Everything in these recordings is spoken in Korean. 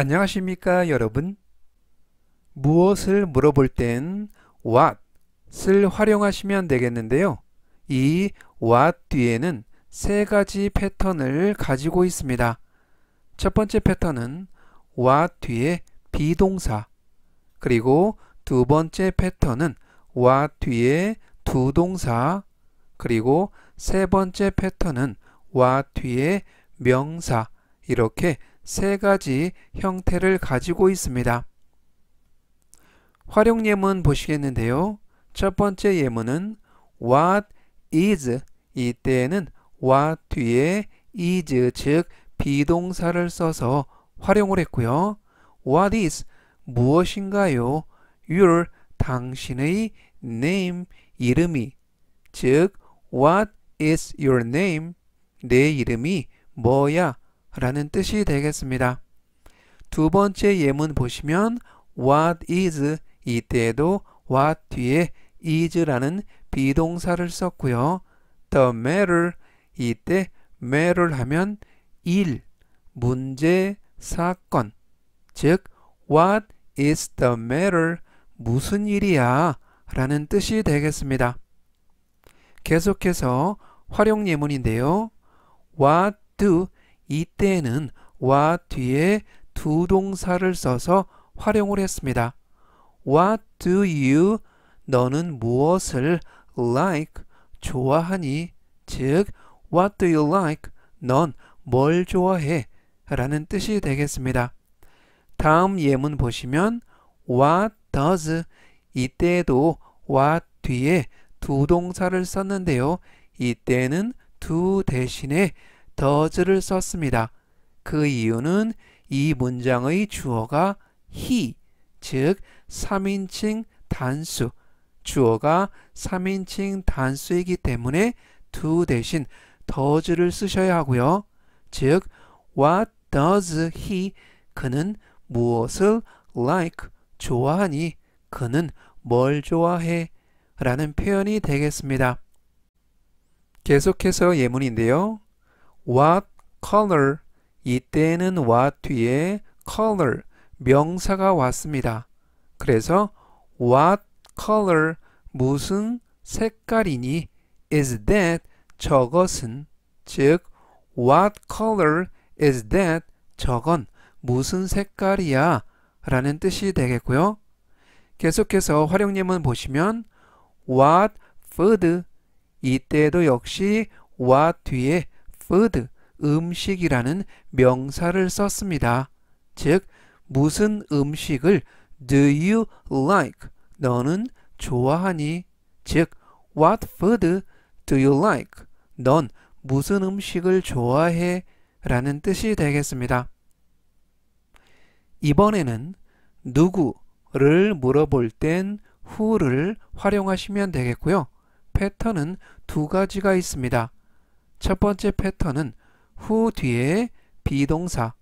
안녕하십니까 여러분. 무엇을 물어볼 땐 what을 활용하시면 되겠는데요. 이 what 뒤에는 세 가지 패턴을 가지고 있습니다. 첫 번째 패턴은 what 뒤에 비동사 그리고 두 번째 패턴은 what 뒤에 두 동사 그리고 세 번째 패턴은 what 뒤에 명사 이렇게 세 가지 형태를 가지고 있습니다. 활용 예문 보시겠는데요. 첫 번째 예문은 what is 이때에는 what 뒤에 is 즉 비동사를 써서 활용을 했고요. What is 무엇인가요? Your 당신의 name 이름이 즉 What is your name? 내 이름이 뭐야? 라는 뜻이 되겠습니다. 두 번째 예문 보시면 what is 이때에도 what 뒤에 is라는 비동사를 썼고요. the matter 이때 matter 하면 일, 문제, 사건 즉 what is the matter 무슨 일이야 라는 뜻이 되겠습니다. 계속해서 활용 예문인데요. what do 이때에는 와 뒤에 두 동사를 써서 활용을 했습니다. What do you? 너는 무엇을 like? 좋아하니? 즉, What do you like? 넌 뭘 좋아해? 라는 뜻이 되겠습니다. 다음 예문 보시면 What does? 이때에도 what 뒤에 두 동사를 썼는데요. 이때는 두 대신에 does를 썼습니다. 그 이유는 이 문장의 주어가 he, 즉 3인칭 단수, 주어가 3인칭 단수이기 때문에 do 대신 does를 쓰셔야 하고요. 즉 what does he, 그는 무엇을 like, 좋아하니, 그는 뭘 좋아해, 라는 표현이 되겠습니다. 계속해서 예문인데요. what color 이때는 what 뒤에 color 명사가 왔습니다. 그래서 what color 무슨 색깔이니 is that 저것은 즉 what color is that 저건 무슨 색깔이야 라는 뜻이 되겠고요. 계속해서 활용님은 보시면 what food 이때도 역시 what 뒤에 food, 음식이라는 명사를 썼습니다. 즉, 무슨 음식을 do you like? 너는 좋아하니? 즉, what food do you like? 넌 무슨 음식을 좋아해? 라는 뜻이 되겠습니다. 이번에는 누구를 물어볼 땐 who를 활용하시면 되겠고요. 패턴은 두 가지가 있습니다. 첫 번째 패턴은 후 뒤에 비동사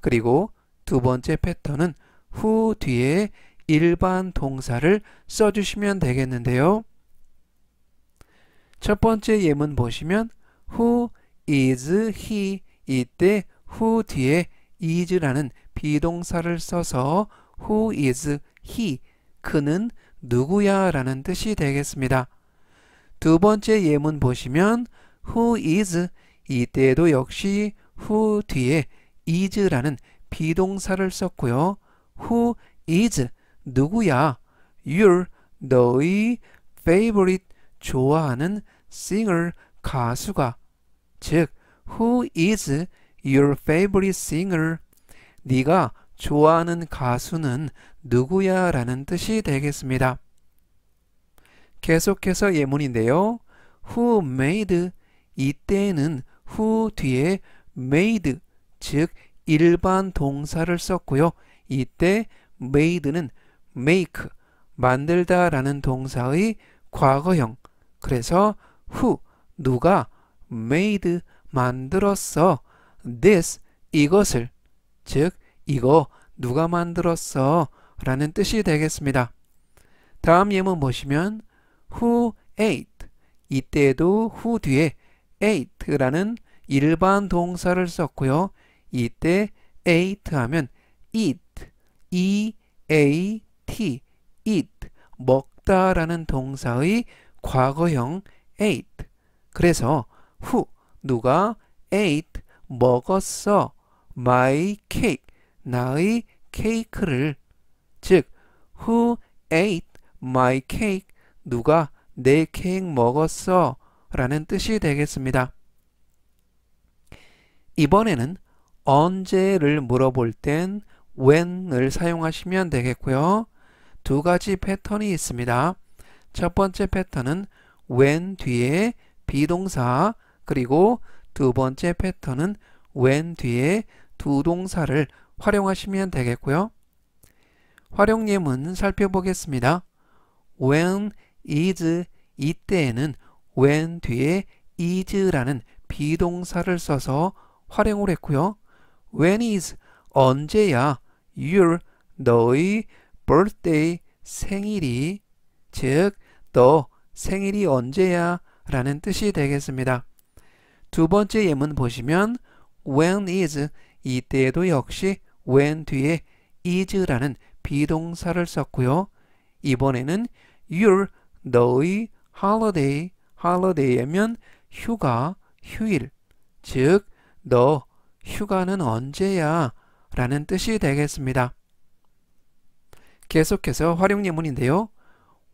그리고 두 번째 패턴은 후 뒤에 일반 동사를 써주시면 되겠는데요. 첫 번째 예문 보시면 who is he 이때 who 뒤에 is라는 비동사를 써서 who is he 그는 누구야 라는 뜻이 되겠습니다. 두 번째 예문 보시면 who is 이때에도 역시 who 뒤에 is라는 비동사를 썼고요. who is 누구야? your 너의 favorite 좋아하는 singer 가수가 즉 who is your favorite singer 네가 좋아하는 가수는 누구야 라는 뜻이 되겠습니다. 계속해서 예문인데요. Who made 이때는 에후 뒤에 made 즉 일반 동사를 썼고요. 이때 made는 make 만들다 라는 동사의 과거형 그래서 who 누가 made 만들었어 this 이것을 즉 이거 누가 만들었어 라는 뜻이 되겠습니다. 다음 예문 보시면 who ate 이때에도 후 뒤에 e i g 라는 일반 동사를 썼고요. 이때 e i g 하면 eat, e a t, eat 먹다라는 동사의 과거형 ate. 그래서 who 누가 ate 먹었어 my cake 나의 케이크를 즉 who ate my cake 누가 내 케이크 먹었어 라는 뜻이 되겠습니다. 이번에는 언제를 물어볼 땐 when을 사용하시면 되겠고요. 두 가지 패턴이 있습니다. 첫 번째 패턴은 when 뒤에 비동사 그리고 두 번째 패턴은 when 뒤에 두 동사를 활용하시면 되겠고요. 활용 예문 살펴보겠습니다. when is 이때에는 when 뒤에 is라는 비동사를 써서 활용을 했고요. when is 언제야 your 너의 birthday 생일이 즉 너 생일이 언제야 라는 뜻이 되겠습니다. 두 번째 예문 보시면 when is 이때에도 역시 when 뒤에 is라는 비동사를 썼고요. 이번에는 your 너의 holiday holiday면 휴가, 휴일. 즉, 너 휴가는 언제야? 라는 뜻이 되겠습니다. 계속해서 활용 예문인데요.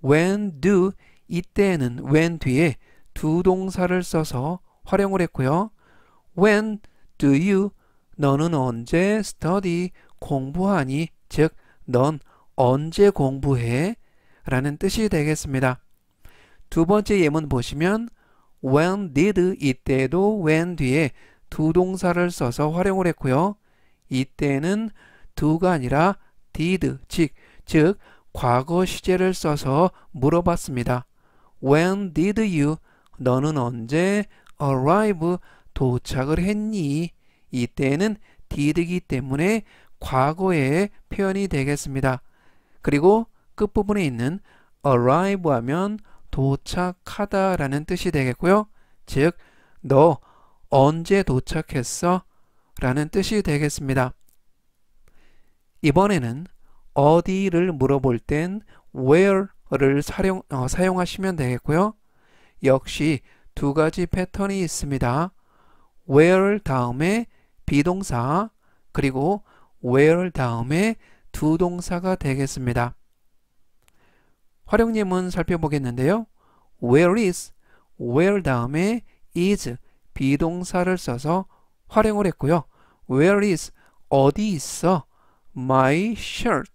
when do 이때에는 when 뒤에 두 동사를 써서 활용을 했고요. when do you 너는 언제 study 공부하니? 즉, 넌 언제 공부해? 라는 뜻이 되겠습니다. 두 번째 예문 보시면 when did 이때도 when 뒤에 두 동사를 써서 활용을 했고요. 이때는 두가 아니라 did 즉, 즉 과거 시제를 써서 물어봤습니다. When did you 너는 언제 arrive 도착을 했니? 이때는 did이기 때문에 과거의 표현이 되겠습니다. 그리고 끝부분에 있는 arrive 하면 도착하다라는 뜻이 되겠고요. 즉, 너 언제 도착했어? 라는 뜻이 되겠습니다. 이번에는 어디를 물어볼 땐 where를 사용, 어, 사용하시면 되겠고요. 역시 두 가지 패턴이 있습니다. where 다음에 비동사 그리고 where 다음에 두 동사가 되겠습니다. 활용님은 살펴보겠는데요. where is, where 다음에 is 비동사를 써서 활용을 했고요. where is 어디 있어 my shirt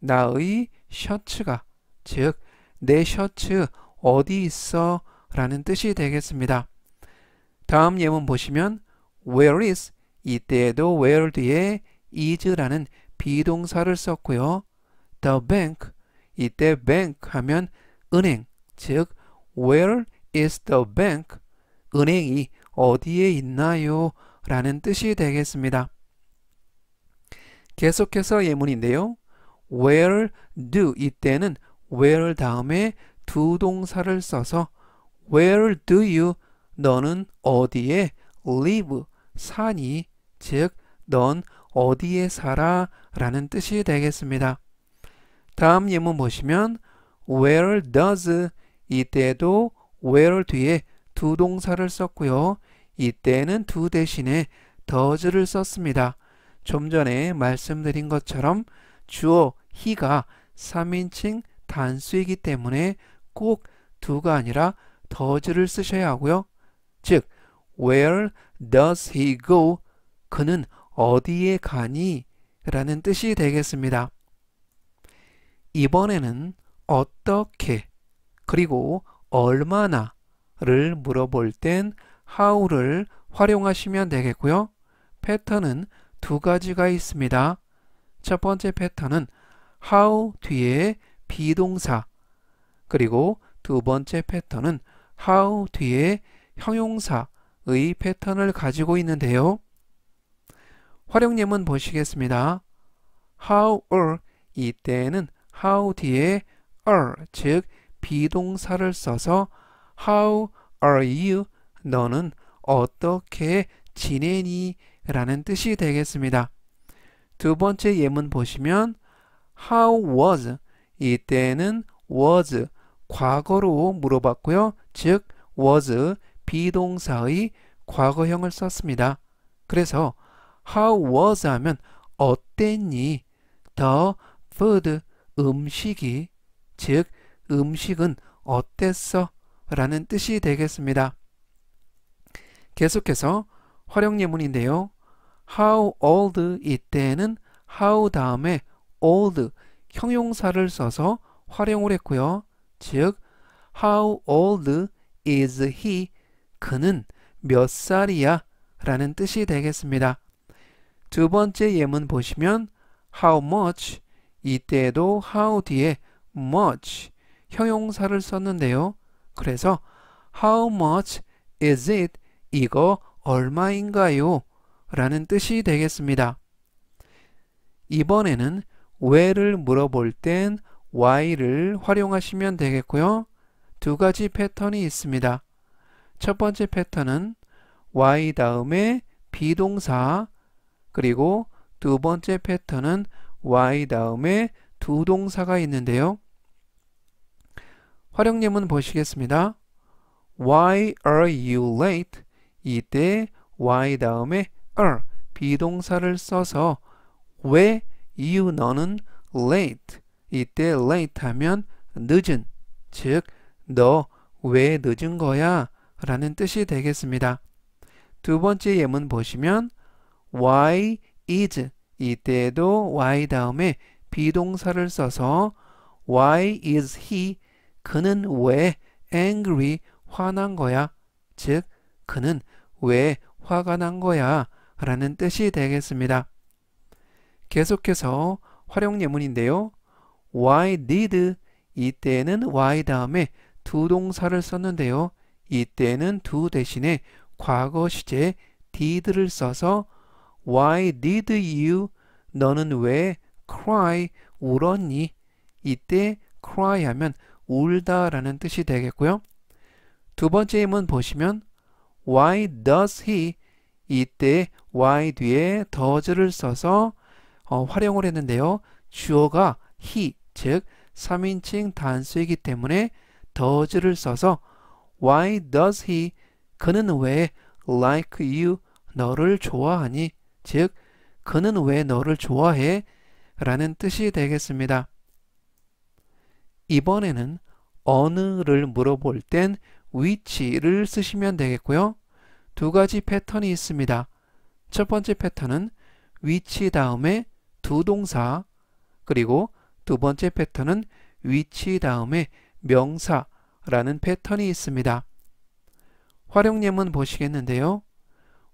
나의 셔츠가 즉 내 셔츠 어디 있어 라는 뜻이 되겠습니다. 다음 예문 보시면 where is 이때에도 where 뒤에 is라는 비동사를 썼고요. the bank 이때 bank 하면 은행, 즉 where is the bank? 은행이 어디에 있나요? 라는 뜻이 되겠습니다. 계속해서 예문인데요. where do 이때는 where 다음에 두 동사를 써서 where do you 너는 어디에 live 사니 즉넌 어디에 살아 라는 뜻이 되겠습니다. 다음 예문 보시면 where does 이때도 where 뒤에 두 동사를 썼고요. 이때는 두 대신에 does를 썼습니다. 좀 전에 말씀드린 것처럼 주어 he가 3인칭 단수이기 때문에 꼭 do가 아니라 does를 쓰셔야 하고요. 즉, where does he go? 그는 어디에 가니? 라는 뜻이 되겠습니다. 이번에는 어떻게 그리고 얼마나를 물어볼 땐 how를 활용하시면 되겠고요. 패턴은 두 가지가 있습니다. 첫 번째 패턴은 how 뒤에 비동사 그리고 두 번째 패턴은 how 뒤에 형용사의 패턴을 가지고 있는데요. 활용예문 보시겠습니다. how or 이때는 how 뒤에 are 즉 비동사를 써서 how are you 너는 어떻게 지내니 라는 뜻이 되겠습니다. 두 번째 예문 보시면 how was 이때는 was 과거로 물어봤고요. 즉 was 비동사의 과거형을 썼습니다. 그래서 how was 하면 어땠니? the food 음식이 즉 음식은 어땠어? 라는 뜻이 되겠습니다. 계속해서 활용 예문인데요. How old 이때는 how 다음에 old 형용사를 써서 활용을 했고요. 즉 How old is he? 그는 몇 살이야? 라는 뜻이 되겠습니다. 두 번째 예문 보시면 How much 이때에도 how 뒤에 much 형용사를 썼는데요. 그래서 how much is it? 이거 얼마인가요? 라는 뜻이 되겠습니다. 이번에는 where를 물어볼 땐 why를 활용하시면 되겠고요. 두 가지 패턴이 있습니다. 첫 번째 패턴은 w h y 다음에 비동사 그리고 두 번째 패턴은 y 다음에 두 동사가 있는데요. 활용 예문 보시겠습니다. Why are you late? 이때 why 다음에 are 비동사를 써서 왜 you 너는 late 이때 late 하면 늦은 즉 너 왜 늦은 거야 라는 뜻이 되겠습니다. 두 번째 예문 보시면 why is 이때에도 w h y 다음에 비동사를 써서 why is he 그는 왜 angry 화난 거야 즉 그는 왜 화가 난 거야 라는 뜻이 되겠습니다. 계속해서 활용 예문인데요. why did 이때에는 why 다음에 두 동사를 썼는데요. 이때는 에두 대신에 과거 시제 did를 써서 why did you 너는 왜 cry 울었니? 이때 cry 하면 울다 라는 뜻이 되겠고요. 두 번째 힘은 보시면 why does he 이때 why 뒤에 does를 써서 어, 활용을 했는데요. 주어가 he 즉 3인칭 단수이기 때문에 does를 써서 why does he 그는 왜 like you 너를 좋아하니 즉 그는 왜 너를 좋아해? 라는 뜻이 되겠습니다. 이번에는 어느를 물어볼 땐 위치를 쓰시면 되겠고요. 두 가지 패턴이 있습니다. 첫 번째 패턴은 위치 다음에 두 동사 그리고 두 번째 패턴은 위치 다음에 명사라는 패턴이 있습니다. 활용 예문 보시겠는데요.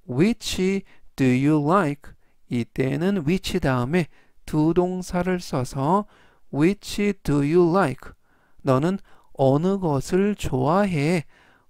Which do you like? 이때는 which 다음에 두 동사를 써서 which do you like? 너는 어느 것을 좋아해?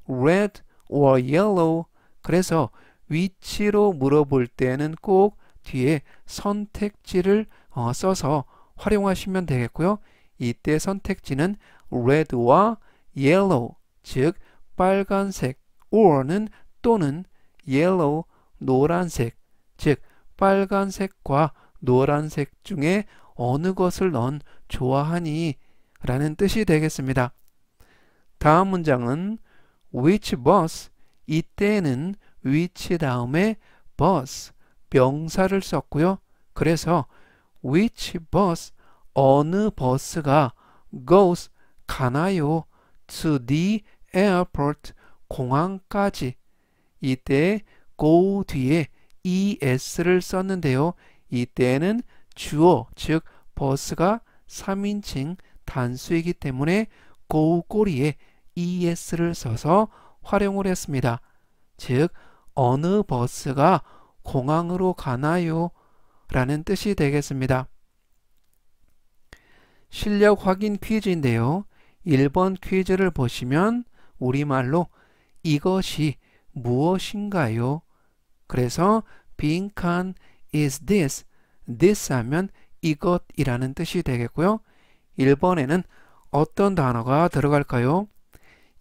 red or yellow? 그래서 위치로 물어볼 때는 꼭 뒤에 선택지를 어, 써서 활용하시면 되겠고요. 이때 선택지는 red와 yellow, 즉 빨간색, or는 또는 yellow, 노란색, 즉 빨간색과 노란색 중에 어느 것을 넌 좋아하니? 라는 뜻이 되겠습니다. 다음 문장은 which bus 이때는 which 다음에 bus 명사를 썼고요. 그래서 which bus 어느 버스가 goes 가나요 to the airport 공항까지 이때 go 뒤에 ES를 썼는데요. 이때는 주어, 즉 버스가 3인칭 단수이기 때문에 go 꼬리에 ES를 써서 활용을 했습니다. 즉, 어느 버스가 공항으로 가나요? 라는 뜻이 되겠습니다. 실력 확인 퀴즈인데요. 1번 퀴즈를 보시면 우리말로 이것이 무엇인가요? 그래서 빈칸 is this. this 하면 이것이라는 뜻이 되겠고요. 1번에는 어떤 단어가 들어갈까요?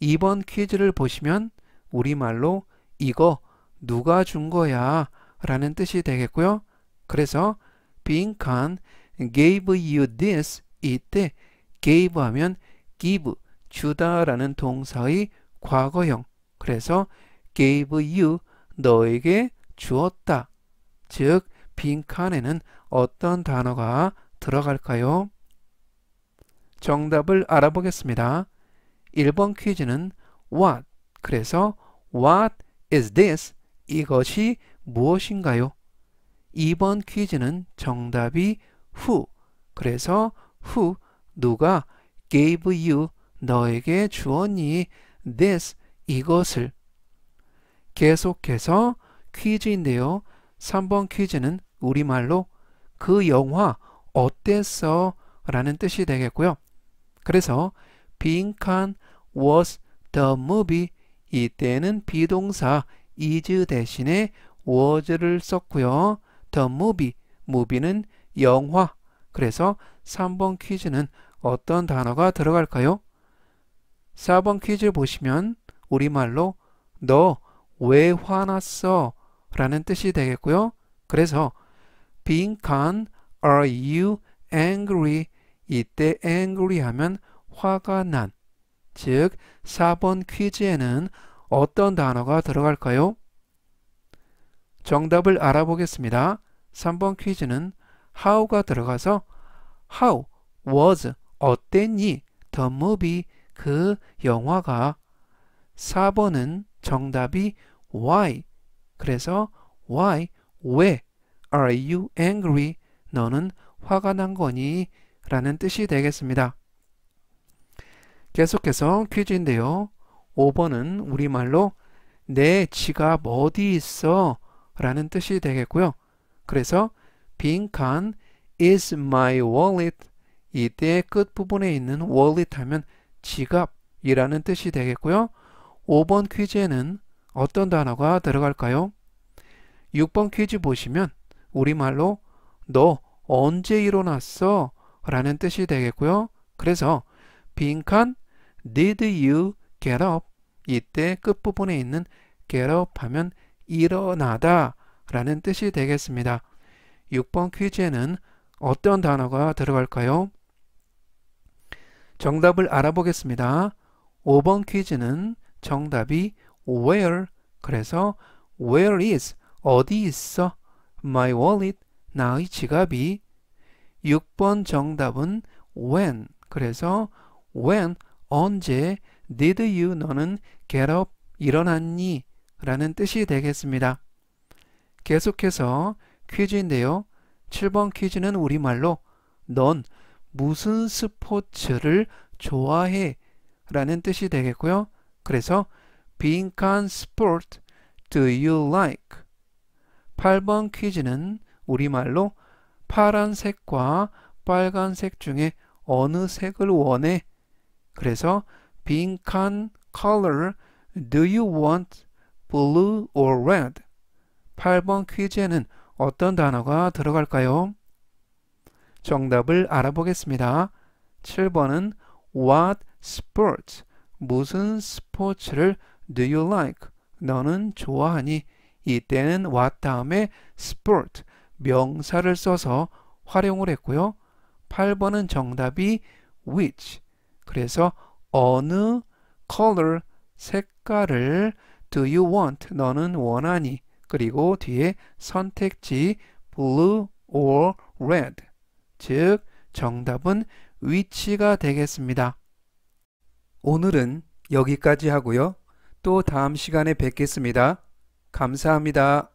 2번 퀴즈를 보시면 우리말로 이거 누가 준 거야 라는 뜻이 되겠고요. 그래서 빈칸 gave you this 이때 gave 하면 give 주다 라는 동사의 과거형 그래서 gave you 너에게 주었다. 즉, 빈칸에는 어떤 단어가 들어갈까요? 정답을 알아보겠습니다. 1번 퀴즈는 what, 그래서 what is this? 이것이 무엇인가요? 2번 퀴즈는 정답이 who, 그래서 who, 누가 gave you, 너에게 주었니? this, 이것을. 계속해서 퀴즈인데요. 3번 퀴즈는 우리말로 그 영화 어땠어? 라는 뜻이 되겠고요. 그래서 빈칸 was the movie 이때는 비동사 is 대신에 was를 썼고요. the movie, movie는 영화. 그래서 3번 퀴즈는 어떤 단어가 들어갈까요? 4번 퀴즈 보시면 우리말로 너 왜 화났어? 라는 뜻이 되겠고요. 그래서 being g o n are you angry? 이때 angry 하면 화가 난. 즉 4번 퀴즈에는 어떤 단어가 들어갈까요? 정답을 알아보겠습니다. 3번 퀴즈는 how가 들어가서 how was 어땠니? the movie 그 영화가 4번은 정답이 why 그래서 why 왜 are you angry 너는 화가 난 거니 라는 뜻이 되겠습니다. 계속해서 퀴즈인데요. 5번은 우리말로 내 지갑 어디 있어 라는 뜻이 되겠고요. 그래서 빈칸 is my wallet 이때 끝부분에 있는 wallet 하면 지갑이라는 뜻이 되겠고요. 5번 퀴즈에는 어떤 단어가 들어갈까요? 6번 퀴즈 보시면 우리말로 너 언제 일어났어? 라는 뜻이 되겠고요. 그래서 빈칸 Did you get up? 이때 끝부분에 있는 get up 하면 일어나다 라는 뜻이 되겠습니다. 6번 퀴즈에는 어떤 단어가 들어갈까요? 정답을 알아보겠습니다. 5번 퀴즈는 정답이 where 그래서 where is 어디 있어 my wallet 나의 지갑이 6번 정답은 when 그래서 when 언제 did you 너는 get up 일어났니 라는 뜻이 되겠습니다. 계속해서 퀴즈인데요. 7번 퀴즈는 우리말로 넌 무슨 스포츠를 좋아해 라는 뜻이 되겠고요. 그래서 빈칸 스포츠 do you like? 8번 퀴즈는 우리말로 파란색과 빨간색 중에 어느 색을 원해? 그래서 빈칸 color do you want blue or red? 8번 퀴즈에는 어떤 단어가 들어갈까요? 정답을 알아보겠습니다. 7번은 what s p o r t 무슨 스포츠를 do you like? 너는 좋아하니? 이때는 what 다음에 sport, 명사를 써서 활용을 했고요. 8번은 정답이 which. 그래서 어느 color, 색깔을 do you want, 너는 원하니? 그리고 뒤에 선택지 blue or red. 즉, 정답은 위치가 되겠습니다. 오늘은 여기까지 하고요. 또 다음 시간에 뵙겠습니다. 감사합니다.